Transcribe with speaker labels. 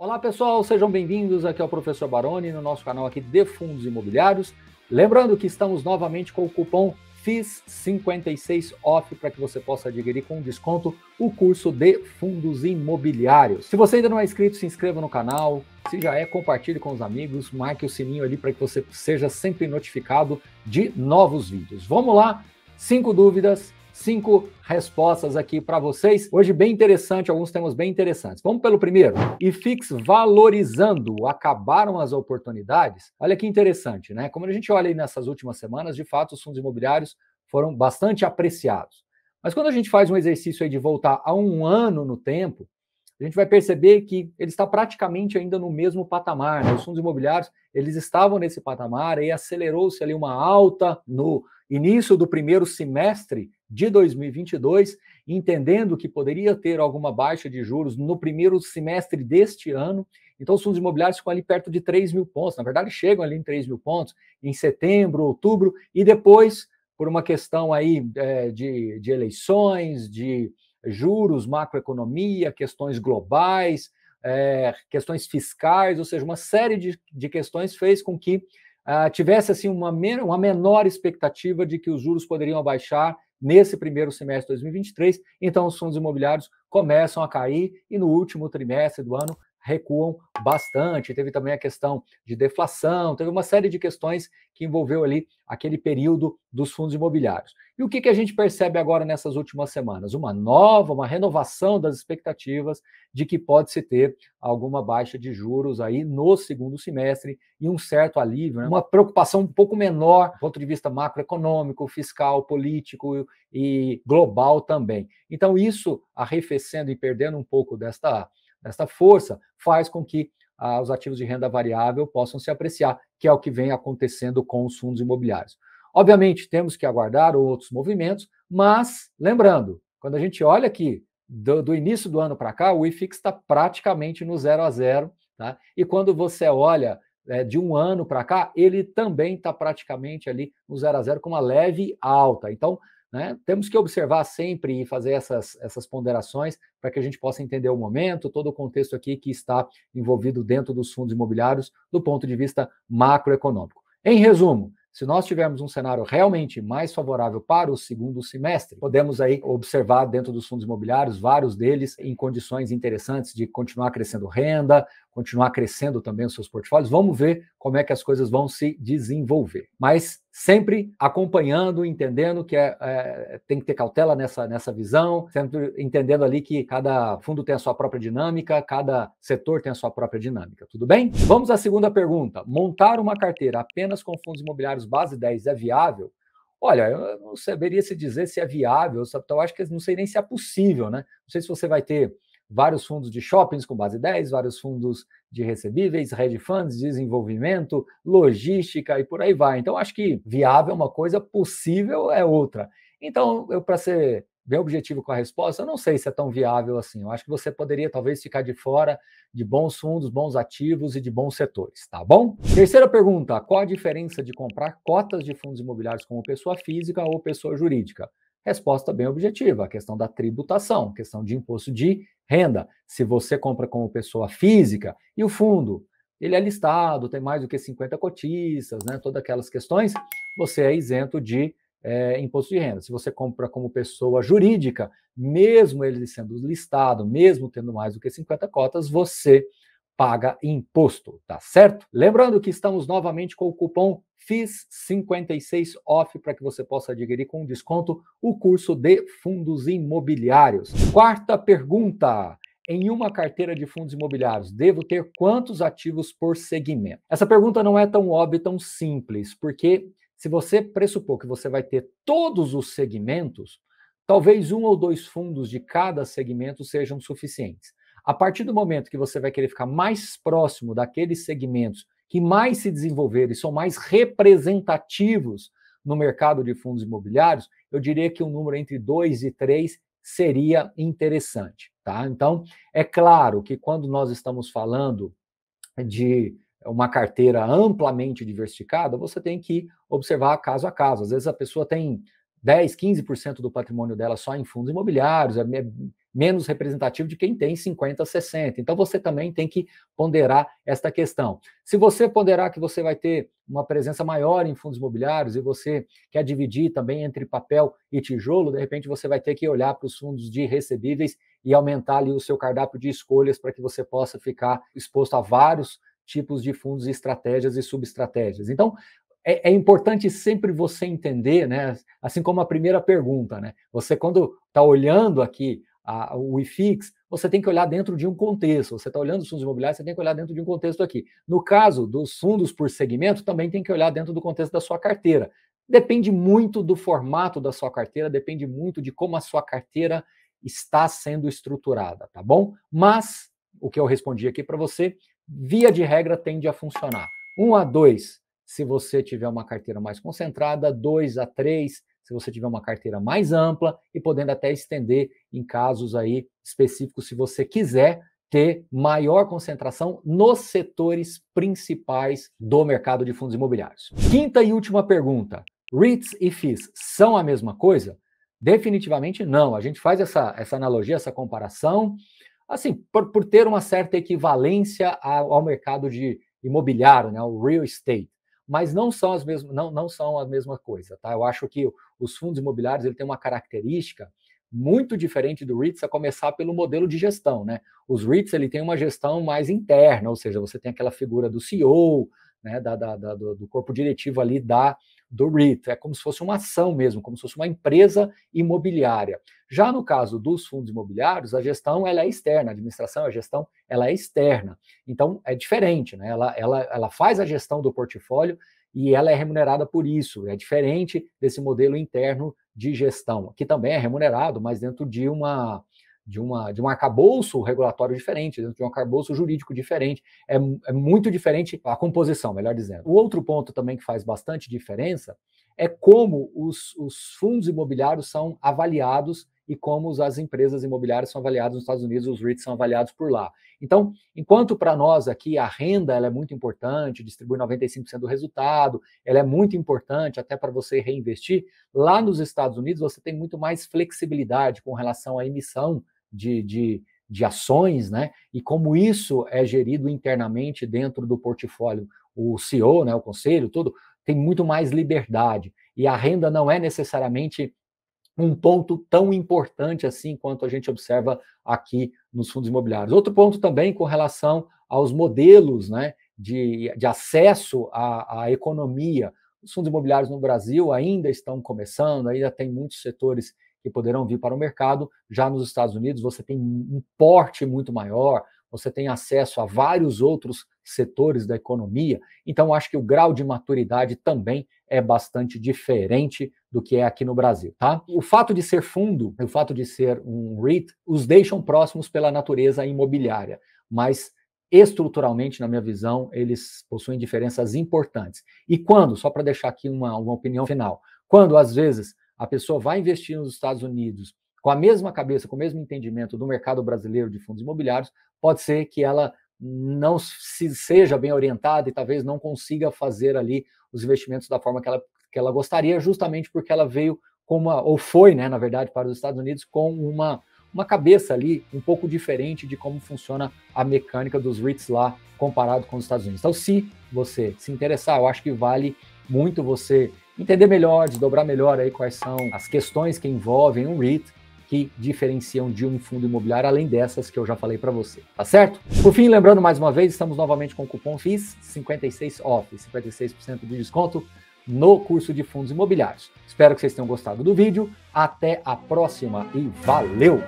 Speaker 1: Olá pessoal, sejam bem-vindos aqui ao Professor Baroni no nosso canal aqui de Fundos Imobiliários. Lembrando que estamos novamente com o cupom FIS56 OFF para que você possa adquirir com desconto o curso de fundos imobiliários. Se você ainda não é inscrito, se inscreva no canal. Se já é, compartilhe com os amigos, marque o sininho ali para que você seja sempre notificado de novos vídeos. Vamos lá, cinco dúvidas cinco respostas aqui para vocês. Hoje, bem interessante, alguns temas bem interessantes. Vamos pelo primeiro. IFIX valorizando, acabaram as oportunidades. Olha que interessante, né? Como a gente olha aí nessas últimas semanas, de fato, os fundos imobiliários foram bastante apreciados. Mas quando a gente faz um exercício aí de voltar a um ano no tempo, a gente vai perceber que ele está praticamente ainda no mesmo patamar. Né? Os fundos imobiliários, eles estavam nesse patamar e acelerou-se ali uma alta no início do primeiro semestre de 2022, entendendo que poderia ter alguma baixa de juros no primeiro semestre deste ano. Então, os fundos imobiliários ficam ali perto de 3 mil pontos. Na verdade, chegam ali em 3 mil pontos em setembro, outubro, e depois, por uma questão aí é, de, de eleições, de juros, macroeconomia, questões globais, é, questões fiscais, ou seja, uma série de, de questões fez com que ah, tivesse assim uma, men uma menor expectativa de que os juros poderiam abaixar nesse primeiro semestre de 2023, então os fundos imobiliários começam a cair e no último trimestre do ano recuam bastante. Teve também a questão de deflação, teve uma série de questões que envolveu ali aquele período dos fundos imobiliários. E o que, que a gente percebe agora nessas últimas semanas? Uma nova, uma renovação das expectativas de que pode-se ter alguma baixa de juros aí no segundo semestre e um certo alívio, né? uma preocupação um pouco menor do ponto de vista macroeconômico, fiscal, político e global também. Então, isso arrefecendo e perdendo um pouco desta esta força faz com que ah, os ativos de renda variável possam se apreciar, que é o que vem acontecendo com os fundos imobiliários. Obviamente, temos que aguardar outros movimentos, mas lembrando, quando a gente olha aqui do, do início do ano para cá, o IFIX está praticamente no zero a zero, tá? e quando você olha é, de um ano para cá, ele também está praticamente ali no zero a zero, com uma leve alta. Então, né? Temos que observar sempre e fazer essas, essas ponderações para que a gente possa entender o momento, todo o contexto aqui que está envolvido dentro dos fundos imobiliários do ponto de vista macroeconômico. Em resumo, se nós tivermos um cenário realmente mais favorável para o segundo semestre, podemos aí observar dentro dos fundos imobiliários vários deles em condições interessantes de continuar crescendo renda, continuar crescendo também os seus portfólios. Vamos ver como é que as coisas vão se desenvolver. Mas sempre acompanhando, entendendo que é, é, tem que ter cautela nessa, nessa visão, sempre entendendo ali que cada fundo tem a sua própria dinâmica, cada setor tem a sua própria dinâmica, tudo bem? Vamos à segunda pergunta. Montar uma carteira apenas com fundos imobiliários base 10 é viável? Olha, eu não saberia se dizer se é viável, então, eu acho que não sei nem se é possível, né? Não sei se você vai ter vários fundos de shoppings com base 10, vários fundos de recebíveis, hedge funds, desenvolvimento, logística e por aí vai. Então, acho que viável é uma coisa, possível é outra. Então, eu, para ser bem objetivo com a resposta, eu não sei se é tão viável assim. Eu acho que você poderia talvez ficar de fora de bons fundos, bons ativos e de bons setores, tá bom? Terceira pergunta: qual a diferença de comprar cotas de fundos imobiliários como pessoa física ou pessoa jurídica? Resposta bem objetiva, a questão da tributação, questão de imposto de renda. Se você compra como pessoa física e o fundo, ele é listado, tem mais do que 50 cotistas, né? Todas aquelas questões, você é isento de é, imposto de renda. Se você compra como pessoa jurídica, mesmo ele sendo listado, mesmo tendo mais do que 50 cotas, você paga imposto, tá certo? Lembrando que estamos novamente com o cupom FIS56OFF para que você possa adquirir com desconto o curso de fundos imobiliários. Quarta pergunta. Em uma carteira de fundos imobiliários, devo ter quantos ativos por segmento? Essa pergunta não é tão óbvia, tão simples, porque se você pressupor que você vai ter todos os segmentos, talvez um ou dois fundos de cada segmento sejam suficientes. A partir do momento que você vai querer ficar mais próximo daqueles segmentos que mais se desenvolveram e são mais representativos no mercado de fundos imobiliários, eu diria que um número entre 2 e 3 seria interessante, tá? Então, é claro que quando nós estamos falando de uma carteira amplamente diversificada, você tem que observar caso a caso. Às vezes a pessoa tem 10, 15% do patrimônio dela só em fundos imobiliários, é, é menos representativo de quem tem 50, 60. Então você também tem que ponderar esta questão. Se você ponderar que você vai ter uma presença maior em fundos imobiliários e você quer dividir também entre papel e tijolo, de repente você vai ter que olhar para os fundos de recebíveis e aumentar ali o seu cardápio de escolhas para que você possa ficar exposto a vários tipos de fundos, estratégias e subestratégias. Então, é, é importante sempre você entender, né? Assim como a primeira pergunta, né? Você, quando está olhando aqui a, o IFIX, você tem que olhar dentro de um contexto. Você está olhando os fundos imobiliários, você tem que olhar dentro de um contexto aqui. No caso dos fundos por segmento, também tem que olhar dentro do contexto da sua carteira. Depende muito do formato da sua carteira, depende muito de como a sua carteira está sendo estruturada, tá bom? Mas o que eu respondi aqui para você, via de regra tende a funcionar. 1 um a 2, se você tiver uma carteira mais concentrada, 2 a 3, se você tiver uma carteira mais ampla e podendo até estender em casos aí específicos, se você quiser ter maior concentração nos setores principais do mercado de fundos imobiliários. Quinta e última pergunta: REITs e FIIs são a mesma coisa? Definitivamente não. A gente faz essa, essa analogia, essa comparação, assim, por, por ter uma certa equivalência ao, ao mercado de imobiliário, né, o real estate mas não são as mesmas, não, não são a mesma coisa, tá? Eu acho que os fundos imobiliários ele tem uma característica muito diferente do REITs, a começar pelo modelo de gestão, né? Os REITs ele tem uma gestão mais interna, ou seja, você tem aquela figura do CEO, né, da, da, da, do, corpo diretivo ali da do REIT. É como se fosse uma ação mesmo, como se fosse uma empresa imobiliária. Já no caso dos fundos imobiliários, a gestão ela é externa, a administração, a gestão ela é externa. Então é diferente, né? Ela, ela, ela faz a gestão do portfólio e ela é remunerada por isso. É diferente desse modelo interno de gestão, que também é remunerado, mas dentro de uma de, uma, de um arcabouço regulatório diferente, dentro de um arcabouço jurídico diferente. É, é muito diferente a composição, melhor dizendo. O outro ponto também que faz bastante diferença é como os, os fundos imobiliários são avaliados e como as empresas imobiliárias são avaliadas nos Estados Unidos, os REITs são avaliados por lá. Então, enquanto para nós aqui a renda ela é muito importante, distribui 95% do resultado, ela é muito importante até para você reinvestir, lá nos Estados Unidos você tem muito mais flexibilidade com relação à emissão de, de, de ações, né? E como isso é gerido internamente dentro do portfólio, o CEO, né, o conselho, tudo, tem muito mais liberdade. E a renda não é necessariamente um ponto tão importante assim quanto a gente observa aqui nos fundos imobiliários. Outro ponto também com relação aos modelos né, de, de acesso à, à economia. Os fundos imobiliários no Brasil ainda estão começando, ainda tem muitos setores que poderão vir para o mercado. Já nos Estados Unidos, você tem um porte muito maior, você tem acesso a vários outros setores da economia. Então, acho que o grau de maturidade também é bastante diferente do que é aqui no Brasil, tá? O fato de ser fundo, o fato de ser um REIT, os deixam próximos pela natureza imobiliária, mas estruturalmente, na minha visão, eles possuem diferenças importantes. E quando, só para deixar aqui uma, uma opinião final, quando às vezes a pessoa vai investir nos Estados Unidos com a mesma cabeça, com o mesmo entendimento do mercado brasileiro de fundos imobiliários, pode ser que ela não se, seja bem orientada e talvez não consiga fazer ali os investimentos da forma que ela, que ela gostaria, justamente porque ela veio com uma, ou foi, né, na verdade, para os Estados Unidos com uma, uma cabeça ali um pouco diferente de como funciona a mecânica dos REITs lá comparado com os Estados Unidos. Então, se você se interessar, eu acho que vale muito você entender melhor, desdobrar melhor aí quais são as questões que envolvem um REIT que diferenciam de um fundo imobiliário, além dessas que eu já falei para você, tá certo? Por fim, lembrando mais uma vez, estamos novamente com o cupom FIS 56 off, 56% de desconto no curso de fundos imobiliários. Espero que vocês tenham gostado do vídeo. Até a próxima e valeu!